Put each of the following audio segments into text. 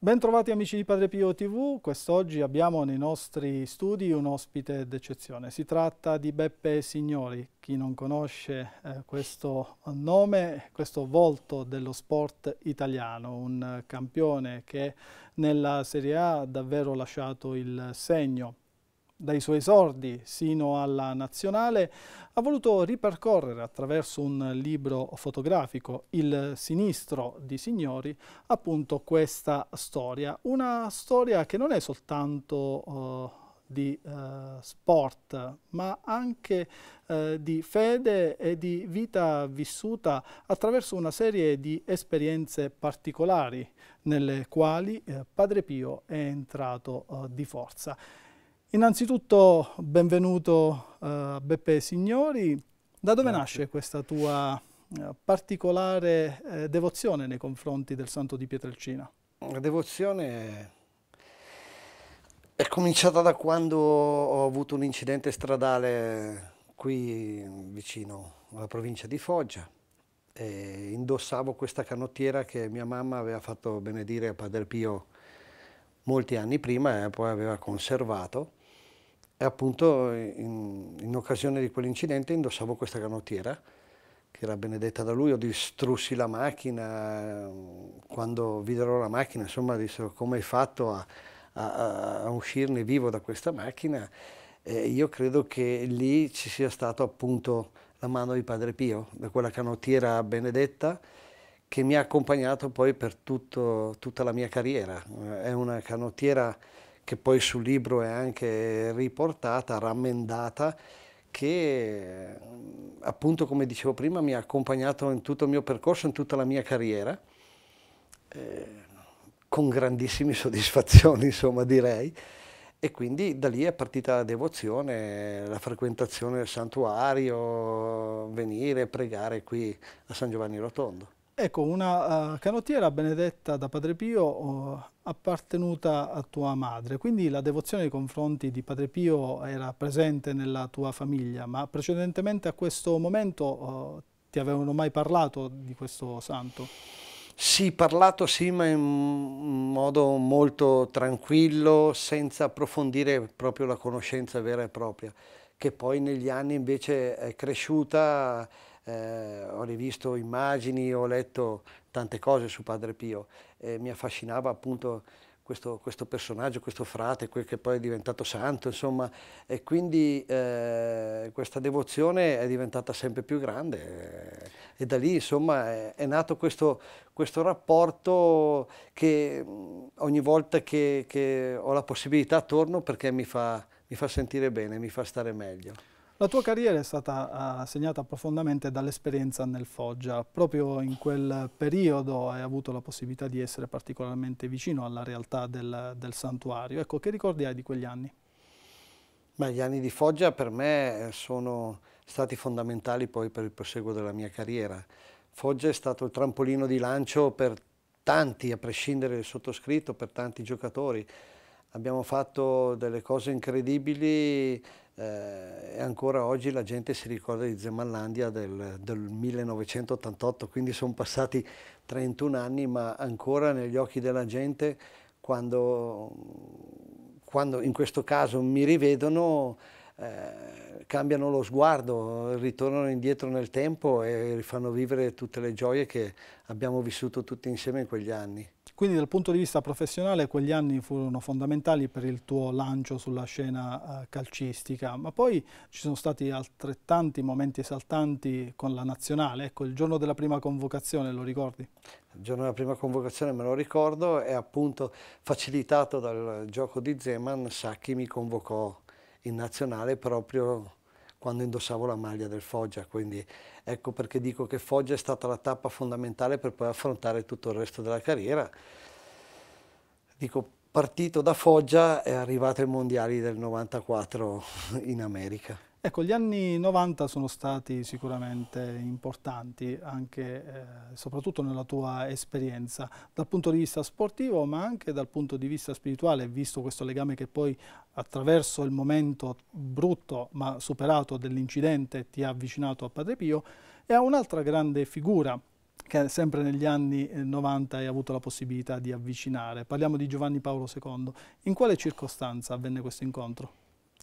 Bentrovati amici di Padre Pio TV, quest'oggi abbiamo nei nostri studi un ospite d'eccezione. Si tratta di Beppe Signori, chi non conosce eh, questo nome, questo volto dello sport italiano, un campione che nella Serie A ha davvero lasciato il segno dai suoi esordi sino alla nazionale, ha voluto ripercorrere attraverso un libro fotografico, Il sinistro di signori, appunto questa storia. Una storia che non è soltanto eh, di eh, sport, ma anche eh, di fede e di vita vissuta attraverso una serie di esperienze particolari nelle quali eh, Padre Pio è entrato eh, di forza. Innanzitutto benvenuto uh, Beppe Signori, da dove Grazie. nasce questa tua uh, particolare eh, devozione nei confronti del santo di Pietrelcina? La devozione è cominciata da quando ho avuto un incidente stradale qui vicino alla provincia di Foggia e indossavo questa canottiera che mia mamma aveva fatto benedire a Padre Pio molti anni prima e poi aveva conservato e appunto in, in occasione di quell'incidente indossavo questa canottiera che era benedetta da lui, io distrussi la macchina, quando videro la macchina, insomma, dissero come hai fatto a, a, a uscirne vivo da questa macchina, e io credo che lì ci sia stata appunto la mano di Padre Pio, da quella canottiera benedetta che mi ha accompagnato poi per tutto, tutta la mia carriera. È una canottiera che poi sul libro è anche riportata, rammendata, che appunto come dicevo prima mi ha accompagnato in tutto il mio percorso, in tutta la mia carriera, eh, con grandissime soddisfazioni insomma direi. E quindi da lì è partita la devozione, la frequentazione del santuario, venire, pregare qui a San Giovanni Rotondo. Ecco, una uh, canottiera benedetta da Padre Pio uh, appartenuta a tua madre, quindi la devozione nei confronti di Padre Pio era presente nella tua famiglia, ma precedentemente a questo momento uh, ti avevano mai parlato di questo santo? Sì, parlato sì, ma in modo molto tranquillo, senza approfondire proprio la conoscenza vera e propria, che poi negli anni invece è cresciuta eh, ho rivisto immagini, ho letto tante cose su Padre Pio e mi affascinava appunto questo, questo personaggio, questo frate, quel che poi è diventato santo, insomma, e quindi eh, questa devozione è diventata sempre più grande e da lì insomma è, è nato questo, questo, rapporto che ogni volta che, che, ho la possibilità torno perché mi fa, mi fa sentire bene, mi fa stare meglio. La tua carriera è stata ah, segnata profondamente dall'esperienza nel Foggia. Proprio in quel periodo hai avuto la possibilità di essere particolarmente vicino alla realtà del, del santuario. Ecco, che ricordi hai di quegli anni? Beh, gli anni di Foggia per me sono stati fondamentali poi per il proseguo della mia carriera. Foggia è stato il trampolino di lancio per tanti, a prescindere dal sottoscritto, per tanti giocatori abbiamo fatto delle cose incredibili eh, e ancora oggi la gente si ricorda di Zemallandia del, del 1988, quindi sono passati 31 anni, ma ancora negli occhi della gente quando, quando in questo caso mi rivedono eh, cambiano lo sguardo, ritornano indietro nel tempo e rifanno vivere tutte le gioie che abbiamo vissuto tutti insieme in quegli anni. Quindi dal punto di vista professionale quegli anni furono fondamentali per il tuo lancio sulla scena eh, calcistica, ma poi ci sono stati altrettanti momenti esaltanti con la nazionale, ecco il giorno della prima convocazione lo ricordi? Il giorno della prima convocazione me lo ricordo e appunto facilitato dal gioco di Zeman Sacchi mi convocò in nazionale proprio quando indossavo la maglia del Foggia, quindi ecco perché dico che Foggia è stata la tappa fondamentale per poi affrontare tutto il resto della carriera. Dico, partito da Foggia è arrivato ai mondiali del 94 in America. Ecco, gli anni 90 sono stati sicuramente importanti, anche, eh, soprattutto nella tua esperienza, dal punto di vista sportivo, ma anche dal punto di vista spirituale, visto questo legame che poi attraverso il momento brutto, ma superato, dell'incidente ti ha avvicinato a Padre Pio, e a un'altra grande figura che sempre negli anni 90 eh, hai avuto la possibilità di avvicinare. Parliamo di Giovanni Paolo II. In quale circostanza avvenne questo incontro?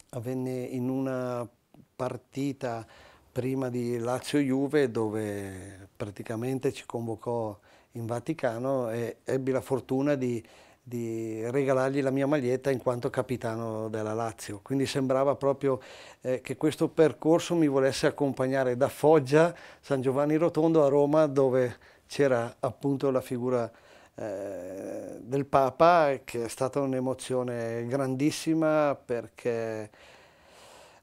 Avvenne in una partita prima di Lazio-Juve dove praticamente ci convocò in Vaticano e ebbi la fortuna di, di regalargli la mia maglietta in quanto capitano della Lazio. Quindi sembrava proprio eh, che questo percorso mi volesse accompagnare da Foggia, San Giovanni Rotondo a Roma dove c'era appunto la figura eh, del Papa che è stata un'emozione grandissima perché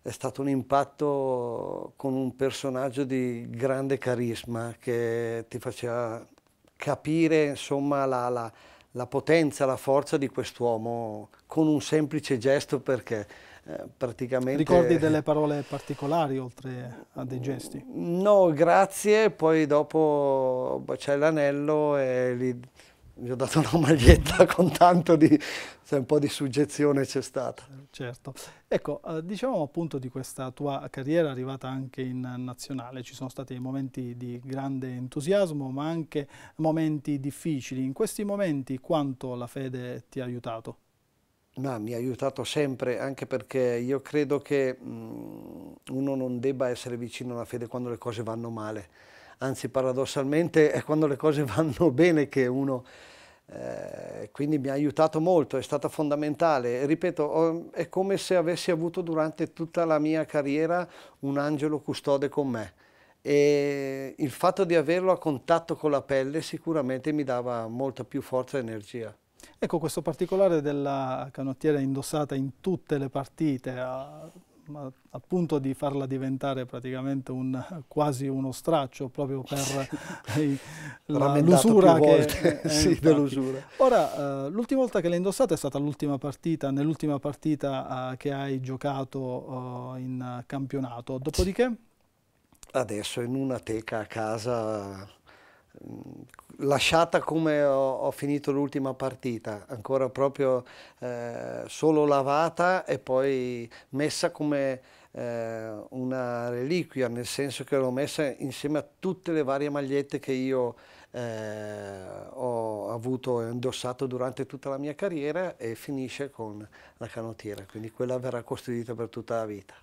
è stato un impatto con un personaggio di grande carisma che ti faceva capire insomma, la, la, la, potenza, la forza di quest'uomo con un semplice gesto perché eh, praticamente... Ricordi delle parole particolari oltre a dei gesti? No, grazie, poi dopo c'è l'anello e lì gli ho dato una maglietta con tanto di, cioè un po' di suggezione c'è stata. Certo. Ecco, eh, diciamo appunto di questa tua carriera arrivata anche in nazionale, ci sono stati momenti di grande entusiasmo ma anche momenti difficili, in questi momenti quanto la fede ti ha aiutato? Ma mi ha aiutato sempre, anche perché io credo che mh, mm, uno non debba essere vicino alla fede quando le cose vanno male anzi paradossalmente è quando le cose vanno bene che uno eh, quindi mi ha aiutato molto, è stata fondamentale. Ripeto, è come se avessi avuto durante tutta la mia carriera un angelo custode con me e il fatto di averlo a contatto con la pelle sicuramente mi dava molta più forza e energia. Ecco questo particolare della canottiera indossata in tutte le partite, al punto di farla diventare praticamente un, quasi uno straccio proprio per eh, l'usura che, eh, sì, Ora, eh, l'ultima volta che l'hai indossata è stata l'ultima partita, nell'ultima partita eh, che hai giocato eh, in campionato, dopodiché? Adesso in una teca a casa lasciata come ho, ho finito l'ultima partita, ancora proprio eh, solo lavata e poi messa come eh, una reliquia, nel senso che l'ho messa insieme a tutte le varie magliette che io eh, ho avuto e indossato durante tutta la mia carriera e finisce con la canottiera, quindi quella verrà costruita per tutta la vita.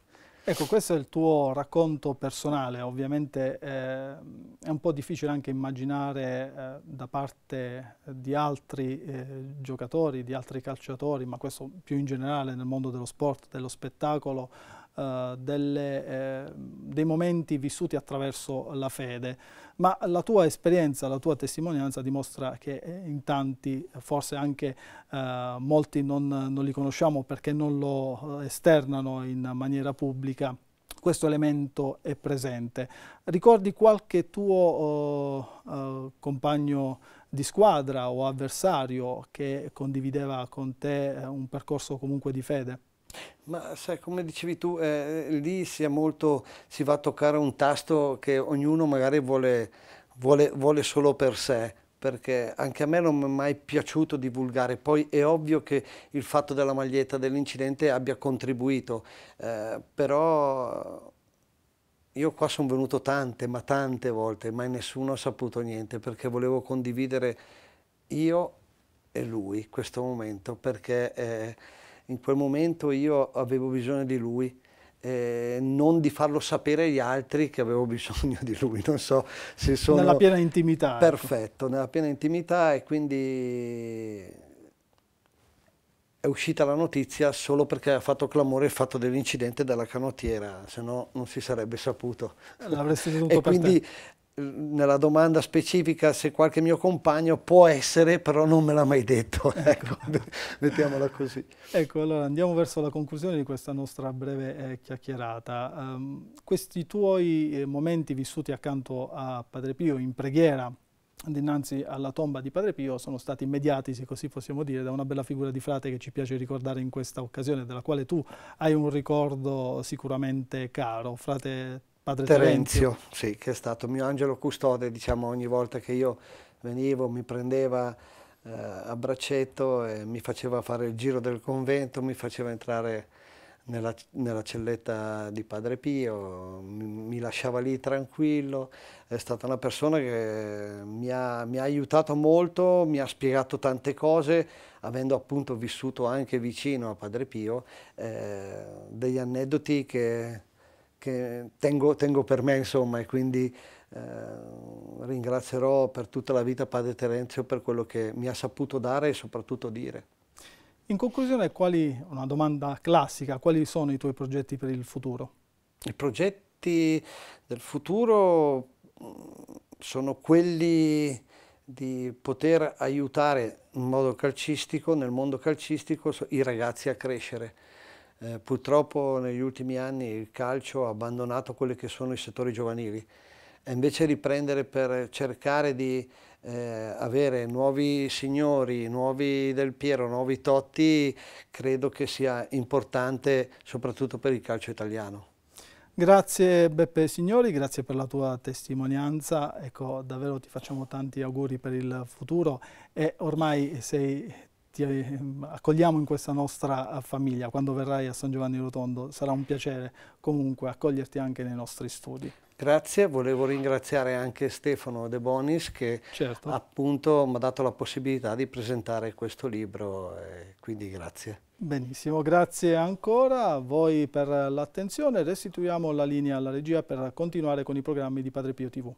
Ecco, questo è il tuo racconto personale, ovviamente eh, è un po' difficile anche immaginare eh, da parte eh, di altri eh, giocatori, di altri calciatori, ma questo più in generale nel mondo dello sport, dello spettacolo, eh, delle, eh, dei momenti vissuti attraverso la fede, ma la tua esperienza, la tua testimonianza dimostra che eh, in tanti, forse anche molti non, non li conosciamo perché non lo esternano in maniera pubblica questo elemento è presente. Ricordi qualche tuo uh, uh, compagno di squadra o avversario che condivideva con te un percorso comunque di fede? Ma sai, come dicevi tu, eh, eh lì si, molto, si, va a toccare un tasto che ognuno magari vuole, vuole, vuole solo per sé, perché anche a me non mi è mai piaciuto divulgare, poi è ovvio che il fatto della maglietta dell'incidente abbia contribuito, eh, però io qua sono venuto tante, ma tante volte, mai nessuno ha saputo niente perché volevo condividere io e lui questo momento, perché... Eh, in quel momento io avevo bisogno di lui, eh, non di farlo sapere agli altri che avevo bisogno di lui, non so se sono... Nella piena intimità. Ecco. Perfetto, ecco. nella piena intimità e quindi è uscita la notizia solo perché ha fatto clamore il fatto dell'incidente della canottiera, se no non si sarebbe saputo. L'avresti dovuto per quindi te nella domanda specifica se qualche mio compagno può essere, però non me l'ha mai detto. Ecco. ecco. mettiamola così. Ecco, allora andiamo verso la conclusione di questa nostra breve eh, chiacchierata. Um, questi tuoi eh, momenti vissuti accanto a Padre Pio in preghiera dinanzi alla tomba di Padre Pio sono stati immediati, se così possiamo dire, da una bella figura di frate che ci piace ricordare in questa occasione, della quale tu hai un ricordo sicuramente caro, frate Padre Terenzio, Terenzio. Sì, che è stato mio angelo custode, diciamo, ogni volta che io venivo mi prendeva eh, a braccetto e mi faceva fare il giro del convento, mi faceva entrare nella, nella celletta di Padre Pio, mi, mi, lasciava lì tranquillo, è stata una persona che mi ha, mi ha aiutato molto, mi ha spiegato tante cose, avendo appunto vissuto anche vicino a Padre Pio, eh, degli aneddoti che che tengo, tengo per me, insomma, e quindi eh, ringrazierò per tutta la vita Padre Terenzio per quello che mi ha saputo dare e soprattutto dire. In conclusione, quali, una domanda classica, quali sono i tuoi progetti per il futuro? I progetti del futuro mm, sono quelli di poter aiutare in modo calcistico, nel mondo calcistico, i ragazzi a crescere. Eh, purtroppo negli ultimi anni il calcio ha abbandonato quelli che sono i settori giovanili e invece riprendere per cercare di eh, avere nuovi signori, nuovi Del Piero, nuovi Totti, credo che sia importante soprattutto per il calcio italiano. Grazie Beppe Signori, grazie per la tua testimonianza, ecco davvero ti facciamo tanti auguri per il futuro e ormai sei ti mm, accogliamo in questa nostra eh, famiglia. Quando verrai a San Giovanni Rotondo sarà un piacere comunque accoglierti anche nei nostri studi. Grazie, volevo ringraziare anche Stefano De Bonis che certo. appunto mi ha dato la possibilità di presentare questo libro, eh, quindi grazie. Benissimo, grazie ancora a voi per l'attenzione, restituiamo la linea alla regia per continuare con i programmi di Padre Pio TV.